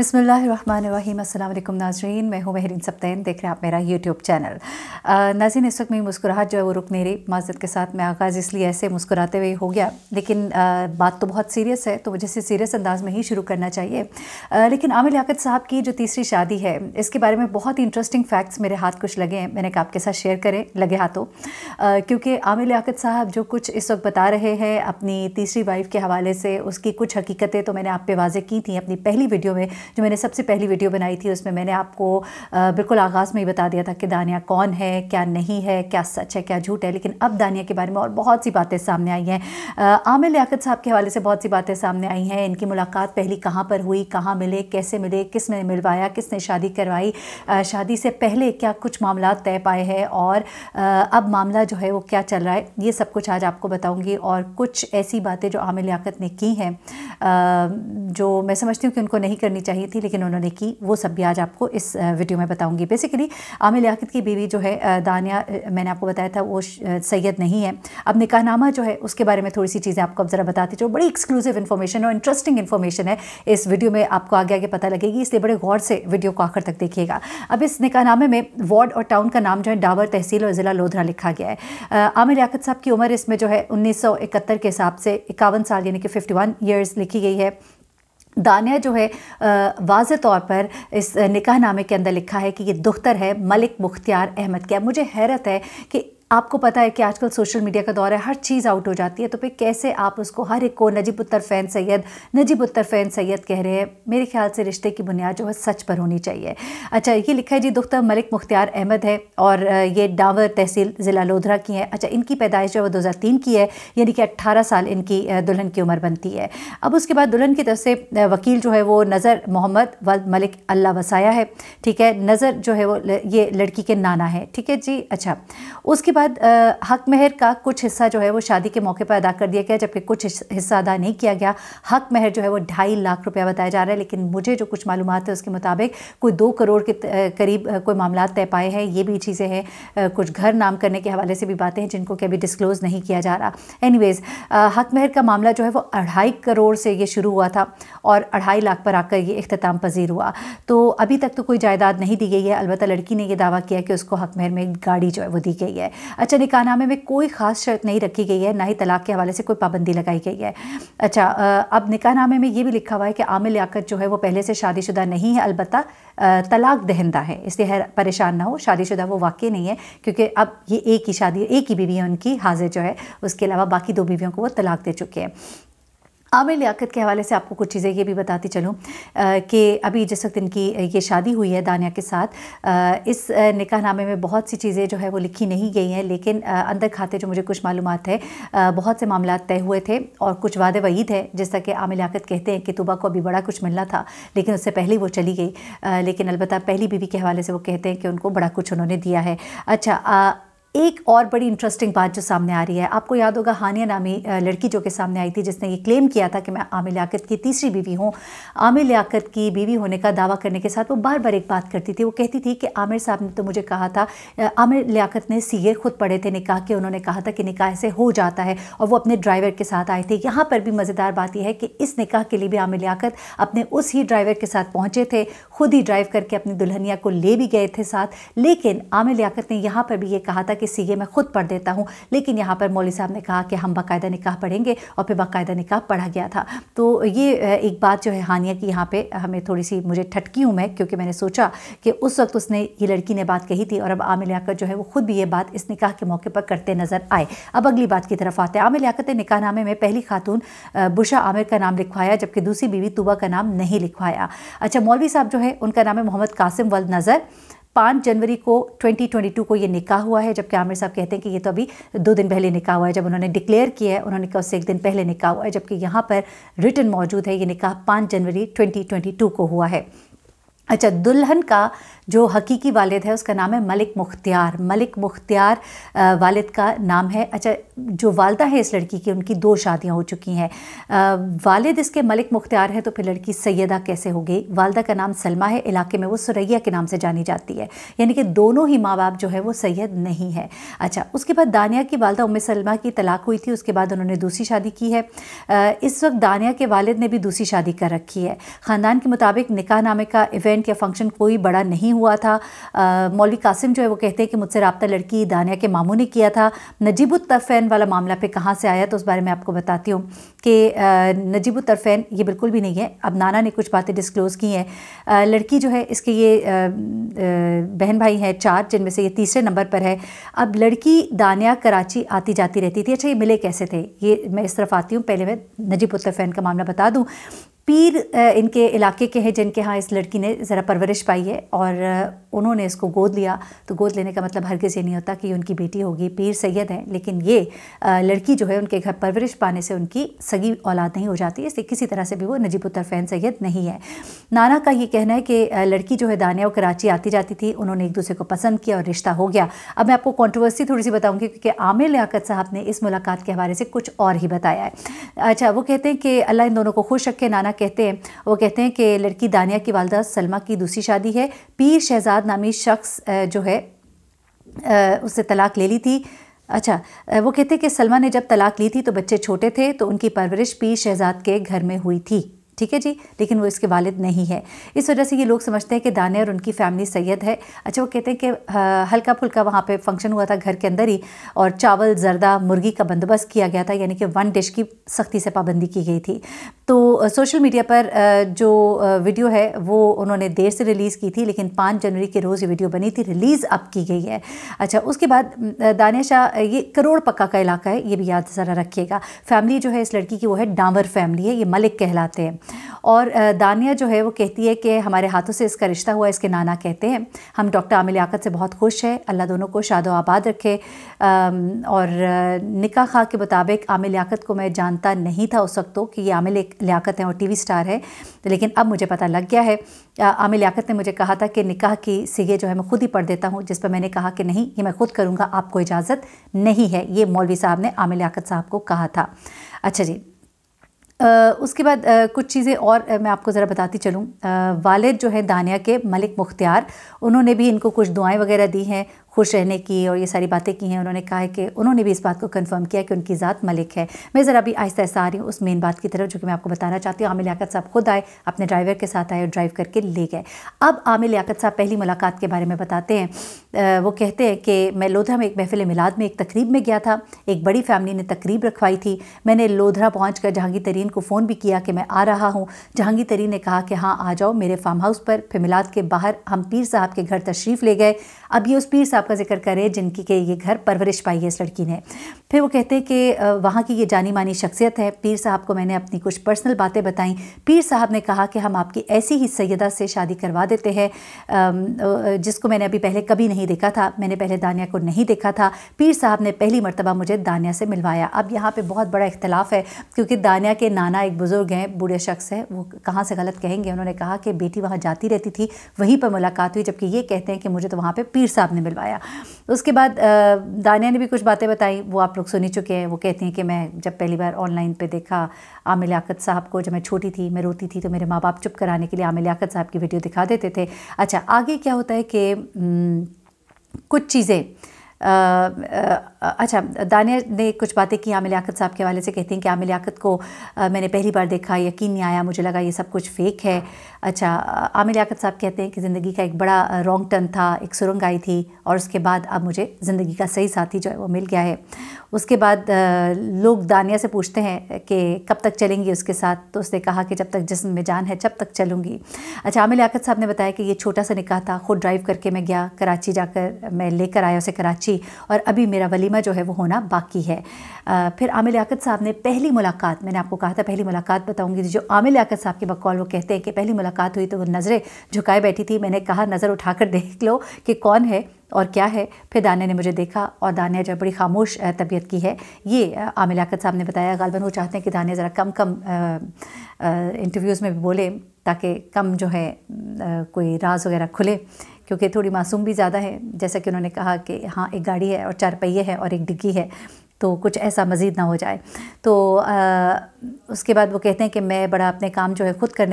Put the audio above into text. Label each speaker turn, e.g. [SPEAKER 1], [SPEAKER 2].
[SPEAKER 1] बसमिलकुम नाजरीन मैं हूँ महरीन सप्तैन देख रहे हैं आप मेरा यूट्यूब चैनल नाजीन इस वक्त मेरी मुस्कुराहट जो है वो रुक नहीं रही माजत के साथ मैं आगाज़ इसलिए ऐसे मुस्कुराते हुए हो गया लेकिन आ, बात तो बहुत सीरियस है तो मुझे इसे सीरियस अंदाज में ही शुरू करना चाहिए आ, लेकिन आमिर लियात साहब की जो तीसरी शादी है इसके बारे में बहुत ही इंटरेस्टिंग फैक्ट्स मेरे हाथ कुछ लगे हैं मैंने कहा आपके साथ शेयर करें लगे हाथों क्योंकि आमिर लियात साहब जो कुछ इस वक्त बता रहे हैं अपनी तीसरी वाइफ के हवाले से उसकी कुछ हकीकतें तो मैंने आप पे वाजे की थी अपनी पहली वीडियो में जो मैंने सबसे पहली वीडियो बनाई थी उसमें मैंने आपको बिल्कुल आगाज़ में ही बता दिया था कि दानिया कौन है क्या नहीं है क्या सच है क्या झूठ है लेकिन अब दानिया के बारे में और बहुत सी बातें सामने आई हैं आमिर लियाकत साहब के हवाले से बहुत सी बातें सामने आई हैं इनकी मुलाकात पहली कहाँ पर हुई कहाँ मिले कैसे मिले किसने मिलवाया किसने शादी करवाई शादी से पहले क्या कुछ मामला तय पाए हैं और अब मामला जो है वो क्या चल रहा है ये सब कुछ आज आपको बताऊंगी और कुछ ऐसी बातें जो आमिर लियाकत ने की हैं जो मैं समझती हूँ कि उनको नहीं करनी चाहिए चाहिए थी लेकिन उन्होंने की वो सब भी आज आपको इस वीडियो में बताऊंगी बेसिकली आमिर याकिद की बीवी जो है दानिया मैंने आपको बताया था वो सैयद नहीं है अब निकाहनामा जो है उसके बारे में थोड़ी सी चीज़ें आपको अब ज़रा बताती जो बड़ी एक्सक्लूसिव इन्फॉर्मेशन और इंटरेस्टिंग इन्फॉर्मेशन है इस वीडियो में आपको आगे आगे पता लगेगी इसलिए बड़े गौर से वीडियो को आखिर तक देखिएगा अब इस निकाहनामे में वार्ड और टाउन का नाम जो है डावर तहसील और ज़िला लोधरा लिखा गया है आमिर याकत साहब की उम्र इसमें जो है उन्नीस के हिसाब से इक्यावन साल यानी कि फिफ्टी वन लिखी गई है दानिया जो है वाज तौर पर इस निकाह नामे के अंदर लिखा है कि ये दुख्तर है मलिक मुख्तियार अहमद क्या मुझे हैरत है कि आपको पता है कि आजकल सोशल मीडिया का दौर है हर चीज़ आउट हो जाती है तो फिर कैसे आप उसको हर एक को नजीब उत्तर फ़ैन सैयद नजीब उत्तर फ़ैन सैयद कह रहे हैं मेरे ख्याल से रिश्ते की बुनियाद जो है सच पर होनी चाहिए अच्छा ये लिखा है जी दुख्त मलिक मुख्तियार अहमद है और ये डावर तहसील ज़िला लोधरा की है अच्छा इनकी पैदाइश जो है दो हज़ार तीन की है यानी कि अट्ठारह साल इनकी दुल्हन की उम्र बनती है अब उसके बाद दुल्हन की तरफ से वकील जो है वो नज़र मोहम्मद वल्द मलिक अल्लाह वसाया है ठीक है नज़र जो है वो ये लड़की के नाना है ठीक है जी अच्छा उसके बाद बाद हक महर का कुछ हिस्सा जो है वो शादी के मौके पर अदा कर दिया गया जबकि कुछ हिस्सा अदा नहीं किया गया हक महर जो है वो ढाई लाख रुपया बताया जा रहा है लेकिन मुझे जो कुछ मालूम है उसके मुताबिक कोई दो करोड़ के करीब कोई मामला तय पाए हैं ये भी चीज़ें हैं कुछ घर नाम करने के हवाले से भी बातें हैं जिनको कि अभी डिस्क्लोज नहीं किया जा रहा एनी हक महर का मामला जो है वो अढ़ाई करोड़ से ये शुरू हुआ था और अढ़ाई लाख पर आकर ये अख्ताम पजीर हुआ तो अभी तक तो कोई जायदाद नहीं दी गई है अलबत्त लड़की ने यह दावा किया कि उसको हक महर में एक गाड़ी जो है वो दी गई है अच्छा निकाहनामे में कोई ख़ास शर्त नहीं रखी गई है ना ही तलाक के हवाले से कोई पाबंदी लगाई गई है अच्छा अब निकाहनामे में ये भी लिखा हुआ है कि आमिल याकत जो है वो पहले से शादीशुदा नहीं है अलबत्त तलाक दहिंदा है इसलिए परेशान ना हो शादीशुदा वो वाकई नहीं है क्योंकि अब ये एक ही शादी एक ही बीवी है उनकी हाजिर जो है उसके अलावा बाकी दो बीवियों को वो तलाक दे चुके हैं आमिर लियाकत के हवाले से आपको कुछ चीज़ें ये भी बताती चलूँ कि अभी जिस वक्त इनकी ये शादी हुई है दानिया के साथ आ, इस निकाहनामे में बहुत सी चीज़ें जो है वो लिखी नहीं गई हैं लेकिन आ, अंदर खाते जो मुझे कुछ मालूम है बहुत से मामला तय हुए थे और कुछ वादे वहीद है जैसा कि आमिर लियाकत कहते हैं कि तुबा को अभी बड़ा कुछ मिलना था लेकिन उससे पहले वो चली गई लेकिन अलबत् पहली बीवी के हवाले से वो कहते हैं कि उनको बड़ा कुछ उन्होंने दिया है अच्छा एक और बड़ी इंटरेस्टिंग बात जो सामने आ रही है आपको याद होगा हानिया नामी लड़की जो कि सामने आई थी जिसने ये क्लेम किया था कि मैं आमिर लियाकत की तीसरी बीवी हूँ आमिर लियाकत की बीवी होने का दावा करने के साथ वो बार बार एक बात करती थी वो कहती थी कि आमिर साहब ने तो मुझे कहा था आमिर लियाकत ने सीए खुद पढ़े थे निकाह के उन्होंने कहा था कि निकाह से हो जाता है और वो अपने ड्राइवर के साथ आए थे यहाँ पर भी मज़ेदार बात यह है कि इस निकाह के लिए भी आमिर लियाकत अपने उस ही ड्राइवर के साथ पहुँचे थे खुद ही ड्राइव करके अपनी दुल्हनिया को ले भी गए थे साथ लेकिन आमिर लियाकत ने यहाँ पर भी ये कहा था कि सीगे मैं खुद पढ़ देता हूँ लेकिन यहाँ पर मौली साहब ने कहा कि हम बाकायदा निकाह पढ़ेंगे और फिर बाकायदा निकाह पढ़ा गया था तो ये एक बात जो है हानिया की यहाँ पर हमें थोड़ी सी मुझे ठटकी हूँ मैं क्योंकि मैंने सोचा कि उस वक्त उसने ये लड़की ने बात कही थी और अब आमिर याकत जो है वो खुद भी ये बात इस निकाह के मौके पर करते नजर आए अब अगली बात की तरफ आते हैं आमिर याकत ने निकाहनामे में पहली खातून बुशा आमिर का नाम लिखवाया जबकि दूसरी बीवी तुबा का नाम नहीं लिखवाया अच्छा मौलवी साहब जो है उनका नाम है मोहम्मद कासिम वल नज़र पाँच जनवरी को 2022 को ये निकाह हुआ है जबकि आमिर साहब कहते हैं कि ये तो अभी दो दिन पहले निकाह हुआ है जब उन्होंने डिक्लेयर किया है उन्होंने कहा उससे एक दिन पहले निकाह हुआ है जबकि यहाँ पर रिटर्न मौजूद है ये निकाह पाँच जनवरी 2022 को हुआ है अच्छा दुल्हन का जो हकीकी वालिद है उसका नाम है मलिक मुख्तियार मलिक मुख्तियार वालिद का नाम है अच्छा जो वालदा है इस लड़की की उनकी दो शादियां हो चुकी हैं वालिद इसके मलिक मुख्तियार है तो फिर लड़की सैदा कैसे हो गई वालदा का नाम सलमा है इलाके में वो सुरैया के नाम से जानी जाती है यानी कि दोनों ही माँ बाप जो है वो सैद नहीं है अच्छा उसके बाद दानिया की वालदा उम सलमा की तलाक हुई थी उसके बाद उन्होंने दूसरी शादी की है इस वक्त दानिया के वालिद ने भी दूसरी शादी कर रखी है ख़ानदान के मुताबिक निकाह नामे का इवेंट इवेंट या फंक्शन कोई बड़ा नहीं हुआ था मौलवी कासिम जो है वो कहते हैं कि मुझसे रबता लड़की दानिया के मामू ने किया था नजीबुलतरफैन वाला मामला पे कहाँ से आया तो उस बारे में आपको बताती हूँ कि नजीबुलतरफैन ये बिल्कुल भी नहीं है अब नाना ने कुछ बातें डिस्क्लोज़ की हैं लड़की जो है इसके ये बहन भाई हैं चार जिनमें से ये तीसरे नंबर पर है अब लड़की दानिया कराची आती जाती रहती थी अच्छा ये मिले कैसे थे ये मैं इस तरफ आती हूँ पहले मैं नजीबुलतरफैन का मामला बता दूँ पीर इनके इलाके के हैं जिनके यहाँ इस लड़की ने ज़रा परवरिश पाई है और उन्होंने इसको गोद लिया तो गोद लेने का मतलब हरगिज़ ये नहीं होता कि उनकी बेटी होगी पीर सैयद हैं लेकिन ये लड़की जो है उनके घर परवरिश पाने से उनकी सगी औलाद नहीं हो जाती इसलिए किसी तरह से भी वो नजीबुतरफैन सैयद नहीं है नाना का ये कहना है कि लड़की जो है दानिया और कराची आती जाती थी उन्होंने एक दूसरे को पसंद किया और रिश्ता हो गया अब मैं आपको कॉन्ट्रोवर्सी थोड़ी सी बताऊँगी क्योंकि आमिर लियाकत साहब ने इस मुलाकात के हवाले से कुछ और ही बताया है अच्छा वो कहते हैं कि अल्लाह इन दोनों को खुश रखे नाना कहते हैं वो कहते हैं कि लड़की दानिया की वालदा सलमा की दूसरी शादी है पीर शहजाद नामी शख्स जो है उससे तलाक ले ली थी अच्छा वो कहते हैं कि सलमा ने जब तलाक ली थी तो बच्चे छोटे थे तो उनकी परवरिश पीर शहजाद के घर में हुई थी ठीक है जी लेकिन वो इसके वालिद नहीं है इस वजह से ये लोग समझते हैं कि दाने और उनकी फैमिली सैयद है अच्छा वो कहते हैं कि हल्का फुल्का वहाँ पे फंक्शन हुआ था घर के अंदर ही और चावल जरदा मुर्गी का बंदोबस्त किया गया था यानी कि वन डिश की सख्ती से पाबंदी की गई थी तो सोशल मीडिया पर जो वीडियो है वो उन्होंने देर से रिलीज़ की थी लेकिन पाँच जनवरी के रोज़ ये वीडियो बनी थी रिलीज़ अब की गई है अच्छा उसके बाद दानिया शाह ये करोड़ पक्का का इलाका है ये भी याद ज़रा रखिएगा फैमिली जो है इस लड़की की वो है डांवर फैमिली है ये मलिक कहलाते हैं और दानिया जो है वो कहती है कि हमारे हाथों से इसका रिश्ता हुआ इसके नाना कहते हैं हम डॉक्टर आमिल याकत से बहुत खुश है अल्लाह दोनों को शादो आबाद रखे और निका खा के मुताबिक आमिल याकत को मैं जानता नहीं था उस वक्त तो कि ये आमिल एक लियाकत है और टी स्टार है लेकिन अब मुझे पता लग गया है आमिल लियाकत ने मुझे कहा था कि निकाह की सीगे जो है मैं खुद ही पढ़ देता हूँ जिस पर मैंने कहा कि नहीं ये मैं खुद करूँगा आपको इजाज़त नहीं है ये मौलवी साहब ने आमिल लियाकत साहब को कहा था अच्छा जी उसके बाद कुछ चीज़ें और मैं आपको ज़रा बताती चलूँ वालिद जो है दानिया के मलिक मुख्तियार उन्होंने भी इनको कुछ दुआएं वगैरह दी हैं खुश रहने की और ये सारी बातें की हैं उन्होंने कहा है कि उन्होंने भी इस बात को कन्फर्म किया कि उनकी ज़ात मलिक है मैं ज़रा अभी आहिस्ता आहिस्ता आ रही हूँ उस मेन बात की तरफ जो कि मैं आपको बताना चाहती हूँ आमिर लियाकत साहब खुद आए अपने ड्राइवर के साथ आए और ड्राइव करके ले गए अब आमिर लियाकत साहब पहली मुलाकात के बारे में बताते हैं वो कहते हैं कि मैं लोधरा में एक महफिल मिलाद में एक तकरीब में गया था एक बड़ी फैमिली ने तकरीब रखवाई थी मैंने लोधरा पहुँच कर जहांगीर तरीन को फ़ोन भी किया कि मैं आ रहा हूँ जहांगीर तरीन ने कहा कि हाँ आ जाओ मेरे फार्म हाउस पर फिर मिलाद के बाहर हम पीर साहब के घर तशरीफ़ ले गए अब ये उस पीर साहब साहब का जिक्र करें जिनकी के ये घर परवरिश पाई है इस लड़की ने फिर वो कहते हैं कि वहाँ की ये जानी मानी शख्सियत है पीर साहब को मैंने अपनी कुछ पर्सनल बातें बताई पीर साहब ने कहा कि हम आपकी ऐसी ही सैदा से शादी करवा देते हैं जिसको मैंने अभी पहले कभी नहीं देखा था मैंने पहले दानिया को नहीं देखा था पीर साहब ने पहली मरतबा मुझे दानिया से मिलवाया अब यहाँ पर बहुत बड़ा इख्तलाफ है क्योंकि दानिया के नाना एक बुज़ुर्ग हैं बूढ़े शख्स हैं वो कहाँ से गलत कहेंगे उन्होंने कहा कि बेटी वहाँ जाती रहती थी वहीं पर मुलाकात हुई जबकि ये कहते हैं कि मुझे तो वहाँ पर पीर साहब ने मिलवाया बताया उसके बाद दानिया ने भी कुछ बातें बताई वो आप लोग सुनी चुके हैं वो कहती हैं कि मैं जब पहली बार ऑनलाइन पे देखा आमिल आकत साहब को जब मैं छोटी थी मैं रोती थी तो मेरे माँ बाप चुप कराने के लिए आमिल आकत साहब की वीडियो दिखा देते थे अच्छा आगे क्या होता है कि कुछ चीज़ें अच्छा दानिया ने कुछ बातें की आमिर लियाकत साहब के हवाले से कहती हैं कि आमिर लियाकत को मैंने पहली बार देखा यकीन नहीं आया मुझे लगा ये सब कुछ फेक है अच्छा आमिर लियाकत साहब कहते हैं कि ज़िंदगी का एक बड़ा रॉन्ग टर्न था एक सुरंग आई थी और उसके बाद अब मुझे ज़िंदगी का सही साथी जो है वो मिल गया है उसके बाद लोग दानिया से पूछते हैं कि कब तक चलेंगी उसके साथ तो उसने कहा कि जब तक जिसम में जान है जब तक चलूँगी अच्छा आमिर लियाकत साहब ने बताया कि ये छोटा सा निकाह था खुद ड्राइव करके मैं गया कराची जाकर मैं लेकर आया उसे कराची और अभी मेरा वली मुकदमा जो है वो होना बाकी है आ, फिर आमिल याकत साहब ने पहली मुलाकात मैंने आपको कहा था पहली मुलाकात बताऊंगी जो आमिल याकत साहब के बकौल वो कहते हैं कि पहली मुलाकात हुई तो वो नज़रें झुकाए बैठी थी मैंने कहा नज़र उठाकर देख लो कि कौन है और क्या है फिर दानिया ने मुझे देखा और दानिया जो बड़ी खामोश तबीयत की है ये आमिल लियाकत साहब ने बताया गालबन वो चाहते हैं कि दानिया ज़रा कम कम इंटरव्यूज़ में भी बोले ताकि कम जो है कोई राज वगैरह खुले क्योंकि थोड़ी मासूम भी ज़्यादा है जैसा कि उन्होंने कहा कि हाँ एक गाड़ी है और चार पहिए है और एक डिग्गी है तो कुछ ऐसा मज़ीद ना हो जाए तो आ, उसके बाद वो कहते हैं कि मैं बड़ा अपने काम जो है ख़ुद करने